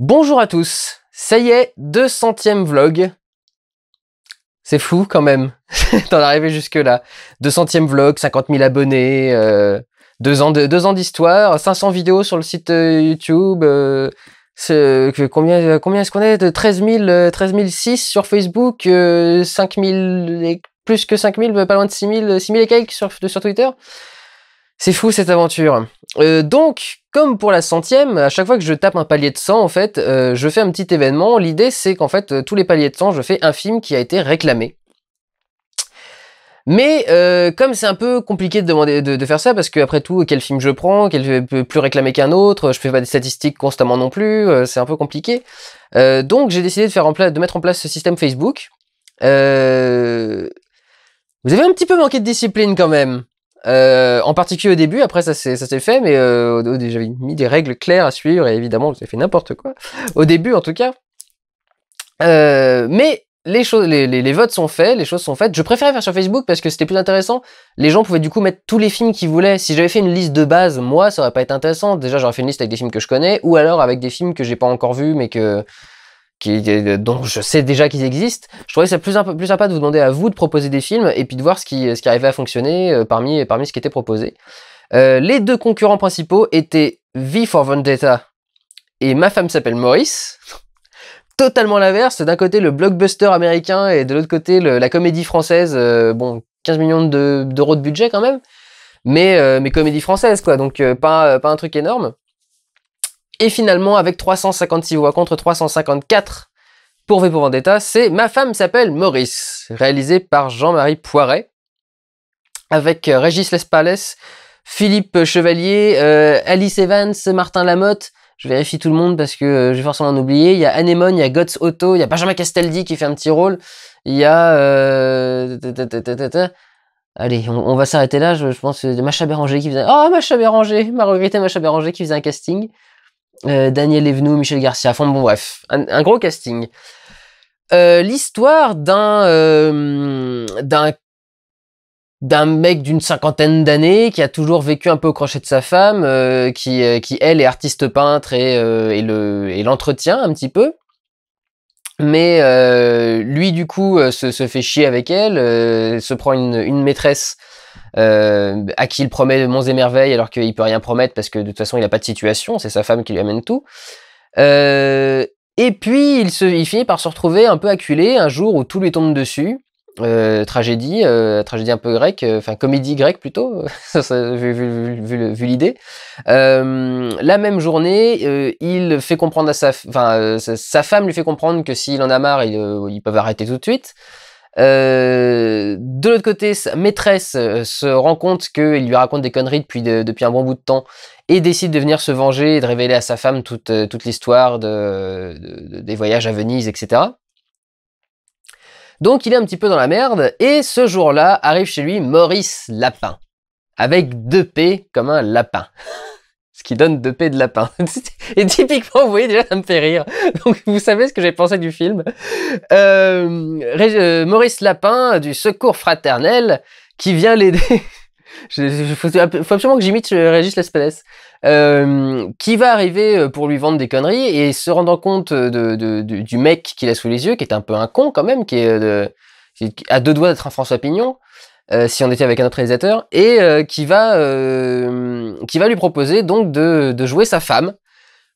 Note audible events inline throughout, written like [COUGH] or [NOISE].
Bonjour à tous, ça y est, 200e vlog. C'est fou quand même d'en [LAUGHS] arriver jusque-là. 200 ème vlog, 50 000 abonnés, euh, deux ans d'histoire, 500 vidéos sur le site euh, YouTube. Euh, combien combien est-ce qu'on est De 13 000, 13 006 sur Facebook, euh, plus que 5 000, pas loin de 6 000, 6 et quelques sur, sur Twitter. C'est fou cette aventure. Euh, donc, comme pour la centième, à chaque fois que je tape un palier de sang, en fait, euh, je fais un petit événement. L'idée, c'est qu'en fait, euh, tous les paliers de sang, je fais un film qui a été réclamé. Mais comme c'est un peu compliqué de demander de, faire ça, parce qu'après tout, quel film je prends, quel peux plus réclamer qu'un autre, je fais pas des statistiques constamment non plus, c'est un peu compliqué. donc j'ai décidé de, faire en de mettre en place ce système Facebook. Vous avez un petit peu manqué de discipline quand même. Euh, en particulier au début, après ça s'est fait, mais euh, j'avais mis des règles claires à suivre, et évidemment, avez fait n'importe quoi. Au début, en tout cas. Euh, mais les, les, votes sont faits, les choses sont faites. Je préférais faire sur Facebook parce que c'était plus intéressant. Les gens pouvaient du coup mettre tous les films qu'ils voulaient. Si j'avais fait une liste de base, moi, ça aurait pas été intéressant. Déjà, j'aurais fait une liste avec des films que je connais, ou alors avec des films que j'ai pas encore vus, mais que euh, dont je sais déjà qu'ils existent, je trouvais ça plus, un peu plus sympa de vous demander à vous de proposer des films et puis de voir ce qui, ce qui arrivait à fonctionner euh, parmi, parmi ce qui était proposé. Euh, les deux concurrents principaux étaient V for Vendetta et Ma femme s'appelle Maurice. Totalement l'inverse, d'un côté le blockbuster américain et de l'autre côté la comédie française, bon, 15 millions d'euros de, budget quand même, mais, comédie française quoi, donc pas, pas un truc énorme. Et finalement, avec 356 voix contre 354 pour V Vendetta, c'est Ma femme s'appelle Maurice, réalisé par Jean-Marie Poiret, avec euh, Régis lespalès Philippe Chevalier, euh, Alice Evans, Martin Lamotte, je vérifie tout le monde parce que euh, j'ai forcément en oublié. Il y a Anemone, il y a Gotts Otto, il y a Benjamin Castaldi qui fait un petit rôle. Il y a... Allez, on, va s'arrêter là. Je, pense que Macha Béranger qui faisait... Oh, Macha Béranger M'a regretté Macha Béranger qui faisait un casting. Euh, Daniel Evenou, Michel Garcia, fond, bon bref, un, gros casting. Euh, l'histoire euh, d'un mec d'une cinquantaine d'années qui a toujours vécu un peu au crochet de sa femme, qui, qui elle est artiste peintre et, le et l'entretient un petit peu. Mais lui du coup se, fait chier avec elle, se prend une, une maîtresse euh, à qui il promet monts et merveilles alors qu'il peut rien promettre parce que de toute façon il a pas de situation, c'est sa femme qui lui amène tout. Euh, et puis il, se, il finit par se retrouver un peu acculé un jour où tout lui tombe dessus. Euh, tragédie, tragédie un peu grecque, enfin comédie grecque plutôt, [LAUGHS] vu, l'idée. la même journée, il fait comprendre à sa, sa femme lui fait comprendre que s'il en a marre, ils peuvent arrêter tout de suite. De l'autre côté, sa maîtresse euh, se rend compte qu'il lui raconte des conneries depuis, un bon bout de temps et décide de venir se venger et de révéler à sa femme toute, euh, l'histoire des voyages à Venise, etc. Donc il est un petit peu dans la merde, et ce jour-là arrive chez lui Maurice Lapin, avec deux P comme un lapin. [LAUGHS] ce qui donne de paix de lapin. [LAUGHS] Et typiquement, vous voyez, déjà, ça me fait rire. Donc, vous savez ce que j'ai pensé du film. Euh, euh, Maurice Lapin, du Secours Fraternel, qui vient l'aider. Il [LAUGHS] faut, absolument que j'imite euh, Régis Lespedes. qui va arriver pour lui vendre des conneries et se rendant compte du mec qu'il a sous les yeux, qui est un peu un con quand même, qui est à deux doigts d'être un François Pignon, euh, si on était avec un autre réalisateur, et euh, qui, va, euh, qui va lui proposer donc de, de, jouer sa femme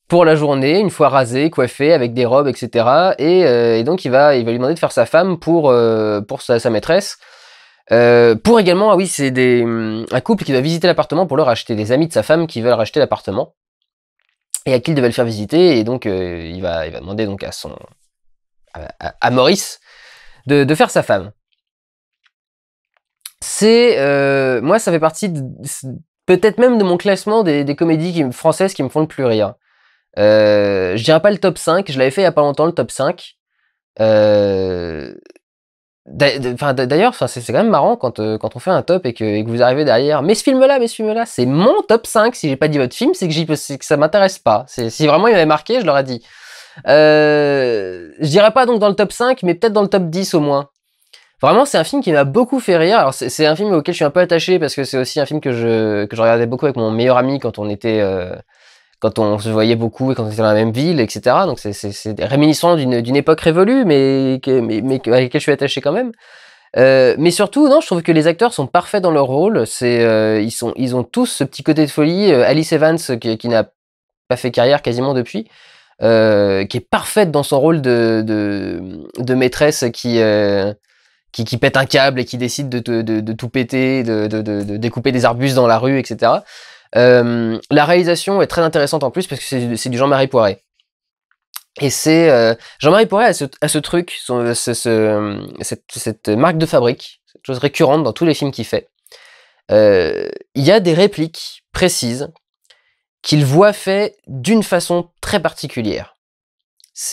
pour la journée, une fois rasée, coiffée, avec des robes, etc. Et, donc il va, il va lui demander de faire sa femme pour, pour sa, maîtresse. pour également, ah oui, c'est des, hum, un couple qui va visiter l'appartement pour leur acheter des amis de sa femme qui veulent racheter l'appartement et à qui il devait le faire visiter. Et donc, il, va, il va demander donc à son à, à Maurice de, de, faire sa femme c'est euh, moi ça fait partie peut-être même de mon classement des, comédies qui, françaises qui me font le plus rire. Euh, je dirais pas le top 5, je l'avais fait il n'y a pas longtemps le top 5. Euh, D'ailleurs, c'est quand même marrant quand, euh, on fait un top et que, vous arrivez derrière. Mais ce film-là, mais film-là, c'est mon top 5. Si j'ai pas dit votre film, c'est que, que ça m'intéresse pas. Si vraiment il m'avait marqué, je l'aurais dit. Euh, je dirais pas donc dans le top 5, mais peut-être dans le top 10 au moins. Vraiment, c'est un film qui m'a beaucoup fait rire. c'est un film auquel je suis un peu attaché parce que c'est aussi un film que je, je regardais beaucoup avec mon meilleur ami quand on était. Euh, quand on se voyait beaucoup et quand on était dans la même ville, etc. Donc c'est réminiscent d'une époque révolue, mais, mais, mais à laquelle je suis attaché quand même. Euh, mais surtout, non, je trouve que les acteurs sont parfaits dans leur rôle. C'est, euh, ils, sont, ils ont tous ce petit côté de folie. Alice Evans, qui, qui n'a pas fait carrière quasiment depuis, qui est parfaite dans son rôle de, de maîtresse qui, qui, pète un câble et qui décide de, tout péter, de, découper des arbustes dans la rue, etc. Euh, la réalisation est très intéressante en plus parce que c'est du Jean-Marie Poiret. Et c'est euh, Jean-Marie Poiret a ce, truc, ce, cette, marque de fabrique, cette chose récurrente dans tous les films qu'il fait. Euh, il y a des répliques précises qu'il voit fait d'une façon très particulière.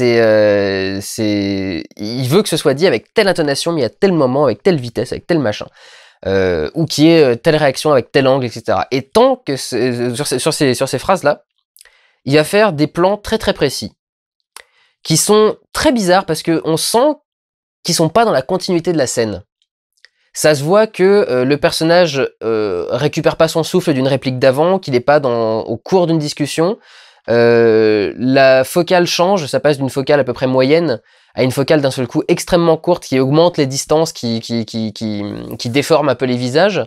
Euh, c'est, il veut que ce soit dit avec telle intonation, mais à tel moment, avec telle vitesse, avec tel machin. Euh, ou qui est euh, telle réaction avec tel angle, etc. Et tant que euh, sur, ces, phrases-là, il va faire des plans très très précis, qui sont très bizarres parce qu'on sent qu'ils sont pas dans la continuité de la scène. Ça se voit que le personnage euh, récupère pas son souffle d'une réplique d'avant, qu'il n'est pas au cours d'une discussion, euh, la focale change, ça passe d'une focale à peu près moyenne à une focale d'un seul coup extrêmement courte qui augmente les distances, qui, qui, qui, qui, déforme un peu les visages.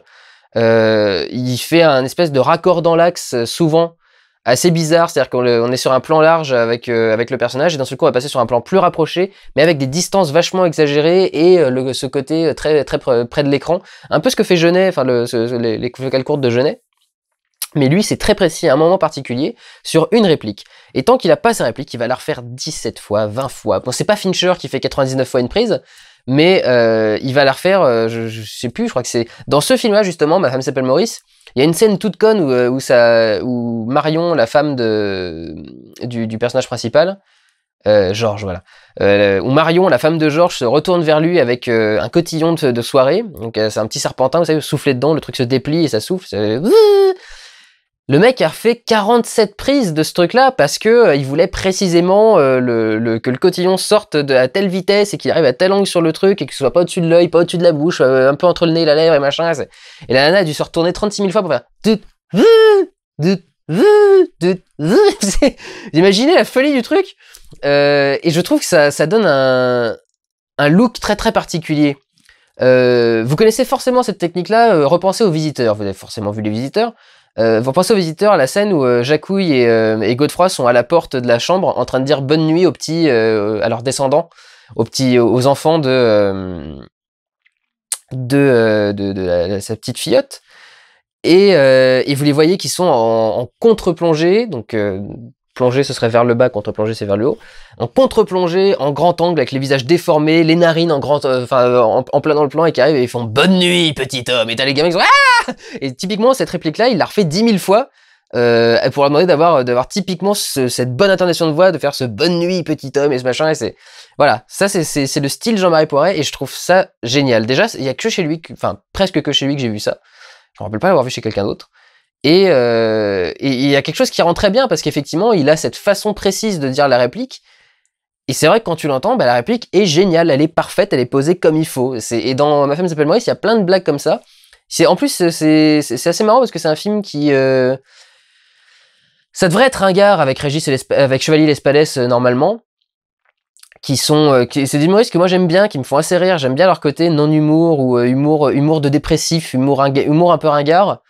Euh, il fait un espèce de raccord dans l'axe euh, souvent assez bizarre, c'est-à-dire qu'on est sur un plan large avec, avec le personnage et d'un seul coup on va passer sur un plan plus rapproché, mais avec des distances vachement exagérées et le, ce côté très, très près de l'écran. Un peu ce que fait Genet, enfin le, les, les, focales courtes de Genet. Mais lui, c'est très précis à un moment particulier sur une réplique. Et tant qu'il n'a pas sa réplique, il va la refaire 17 fois, 20 fois. Bon, c'est pas Fincher qui fait 99 fois une prise, mais euh, il va la refaire, euh, je, sais plus, je crois que c'est... Dans ce film-là, justement, Ma femme s'appelle Maurice, il y a une scène toute conne où, euh, où, Marion, la femme de, du, personnage principal, Georges, voilà. où Marion, la femme de Georges, se retourne vers lui avec un cotillon de, soirée. Donc c'est un petit serpentin, vous savez, soufflé dedans, le truc se déplie et ça souffle. [LAUGHS] Le mec a fait 47 prises de ce truc-là parce que euh, il voulait précisément euh, que le cotillon sorte à telle vitesse et qu'il arrive à telle angle sur le truc et que ce soit pas au-dessus de l'œil, pas au-dessus de la bouche, euh, un peu entre le nez et la lèvre et machin. Et la nana a dû se retourner 36 000 fois pour faire... [LAUGHS] Imaginez la folie du truc Et je trouve que ça, donne un, look très très particulier. vous connaissez forcément cette technique-là, repensez aux visiteurs. Vous avez forcément vu les visiteurs. Euh, vous pensez aux visiteurs, à la scène où euh, Jacouille euh, et, Godefroy sont à la porte de la chambre en train de dire bonne nuit aux petits, à leurs descendants, aux petits, aux enfants de de, de, sa petite fillette. Et, vous les voyez qui sont en, en contre-plongée, donc Plonger, ce serait vers le bas, contre-plonger, c'est vers le haut. En contre-plongée en grand angle avec les visages déformés, les narines en grand, euh, enfin, euh, en, plein dans le plan et qui arrivent et ils font bonne nuit, petit homme. Et t'as les gamins qui sont ah! Et typiquement, cette réplique-là, il l'a refait dix mille fois. Euh, pour leur demander d'avoir euh, typiquement cette bonne intonation de voix, de faire ce bonne nuit petit homme et ce machin et c'est voilà ça c'est le style Jean-Marie Poiret et je trouve ça génial. Déjà il y a que chez lui, enfin presque que chez lui que j'ai vu ça. Je me rappelle pas l'avoir vu chez quelqu'un d'autre. Euh, et il y a quelque chose qui rend très bien parce qu'effectivement, il a cette façon précise de dire la réplique. Et c'est vrai que quand tu l'entends, bah, la réplique est géniale, elle est parfaite, elle est posée comme il faut. Et dans Ma femme s'appelle Maurice, il y a plein de blagues comme ça. En plus, c'est assez marrant parce que c'est un film qui. Euh, ça devrait être un avec, Régis avec Chevalier Lespalès euh, normalement. Qui sont. c'est des humoristes que moi j'aime bien, qui me font assez rire. J'aime bien leur côté non-humour ou humour, humour de dépressif, humour, humour un peu ringard.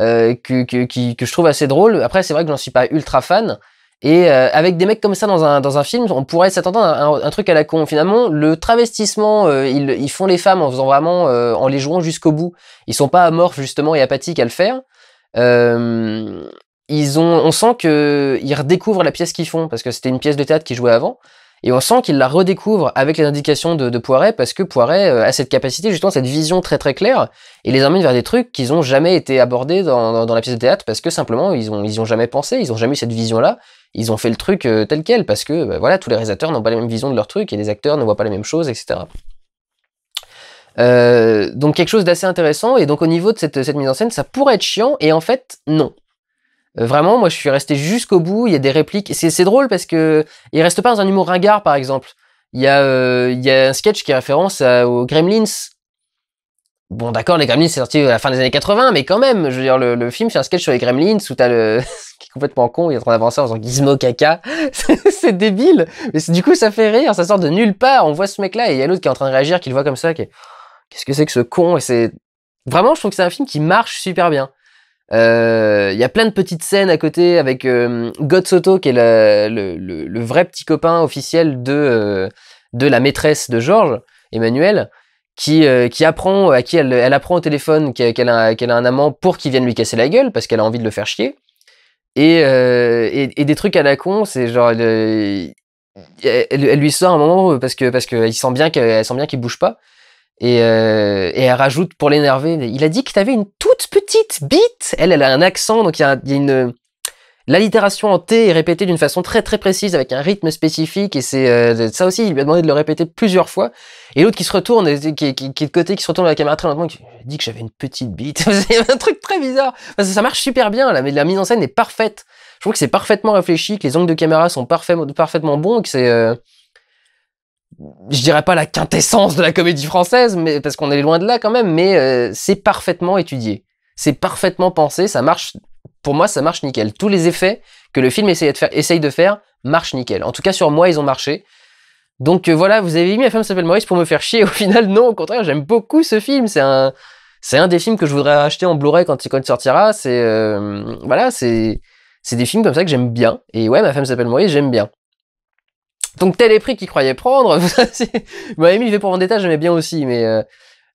Euh, que, que, je trouve assez drôle. Après, c'est vrai que j'en suis pas ultra fan. Et euh, avec des mecs comme ça dans un, film, on pourrait s'attendre à un, truc à la con. Finalement, le travestissement, euh, ils, font les femmes en faisant vraiment, en les jouant jusqu'au bout. Ils sont pas amorphes justement et apathiques à le faire. ils ont, on sent qu'ils redécouvrent la pièce qu'ils font parce que c'était une pièce de théâtre qu'ils jouaient avant. Et on sent qu'il la redécouvre avec les indications de, Poiret, parce que Poiret euh, a cette capacité, justement, cette vision très très claire, et les emmène vers des trucs qu'ils n'ont jamais été abordés dans, la pièce de théâtre, parce que simplement, ils n'ont ils ont jamais pensé, ils n'ont jamais eu cette vision-là, ils ont fait le truc euh, tel quel, parce que, bah, voilà, tous les réalisateurs n'ont pas la même vision de leur truc, et les acteurs ne voient pas la même chose, etc. Euh, donc quelque chose d'assez intéressant, et donc au niveau de cette, cette mise en scène, ça pourrait être chiant, et en fait, non. Euh, vraiment, moi, je suis resté jusqu'au bout. Il y a des répliques. C'est drôle parce que il reste pas dans un humour ringard, par exemple. Il y a, euh, il y a un sketch qui est référence aux Gremlins. Bon, d'accord, les Gremlins, c'est sorti à la fin des années 80, mais quand même, je veux dire, le, film, c'est un sketch sur les Gremlins où t'as le. [LAUGHS] qui est complètement con, il est en train d'avancer en faisant gizmo caca. [LAUGHS] c'est débile Mais du coup, ça fait rire, ça sort de nulle part. On voit ce mec-là et il y a l'autre qui est en train de réagir, qui le voit comme ça, qui est. Qu'est-ce que c'est que ce con Et c'est. Vraiment, je trouve que c'est un film qui marche super bien. Euh, il y a plein de petites scènes à côté avec euh, God Soto, qui est le, vrai petit copain officiel de, euh, de la maîtresse de Georges, Emmanuel, qui, qui apprend, à qui elle, apprend au téléphone qu'elle a, a, un amant pour qu'il vienne lui casser la gueule, parce qu'elle a envie de le faire chier. Et, des trucs à la con, c'est genre. Elle, lui sort un moment parce que parce qu'elle sent bien qu'elle sent bien qu'il bouge pas et, euh, et, elle rajoute pour l'énerver, il a dit que avais une toute petite bite. Elle, elle a un accent, donc il y a, une... L'allitération en T est répétée d'une façon très très précise, avec un rythme spécifique, et c'est euh, ça aussi, il lui a demandé de le répéter plusieurs fois. Et l'autre qui se retourne, qui, qui, est de côté, qui se retourne vers la caméra très lentement, qui dit que j'avais une petite bite. [LAUGHS] c'est un truc très bizarre. ça, ça, marche super bien, là, mais la mise en scène est parfaite. Je trouve que c'est parfaitement réfléchi, que les angles de caméra sont parfaitement bons, que c'est... Euh, je dirais pas la quintessence de la comédie française, mais parce qu'on est loin de là quand même, mais euh, c'est parfaitement étudié, c'est parfaitement pensé, ça marche. Pour moi, ça marche nickel. Tous les effets que le film essaye de faire, essaye de faire marchent nickel. En tout cas, sur moi, ils ont marché. Donc euh, voilà, vous avez mis Ma femme s'appelle Maurice pour me faire chier. [LAUGHS] Au final, non, au contraire, j'aime beaucoup ce film. C'est un, c'est un des films que je voudrais acheter en Blu-ray quand, il sortira. C'est euh, voilà, c'est, c'est des films comme ça que j'aime bien. Et ouais, Ma femme s'appelle Maurice, j'aime bien. Donc tel est prix qu'il croyait prendre. [LAUGHS] bah, il vais pour Vendetta, j'aimais bien aussi, mais... Euh,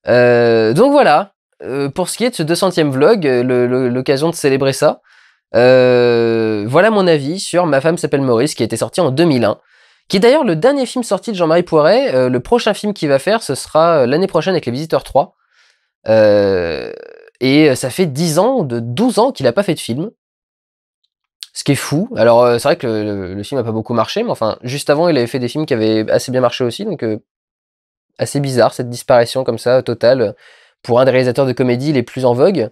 euh, donc voilà, euh, pour ce qui est de ce 200e vlog, l'occasion de célébrer ça. voilà mon avis sur Ma femme s'appelle Maurice, qui a été sorti en 2001. Qui est d'ailleurs le dernier film sorti de Jean-Marie Poiret. le prochain film qu'il va faire, ce sera l'année prochaine avec Les Visiteurs 3. et ça fait 10 ans, de 12 ans qu'il n'a pas fait de film. Ce qui est fou. Alors, euh, c'est vrai que le, film n'a pas beaucoup marché, mais enfin, juste avant, il avait fait des films qui avaient assez bien marché aussi, donc euh, assez bizarre cette disparition comme ça, totale, pour un des réalisateurs de comédie les plus en vogue.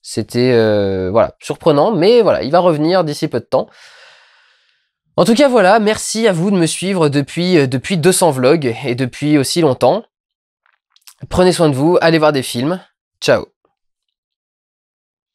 C'était, euh, voilà, surprenant, mais voilà, il va revenir d'ici peu de temps. En tout cas, voilà, merci à vous de me suivre depuis, depuis 200 vlogs et depuis aussi longtemps. Prenez soin de vous, allez voir des films. Ciao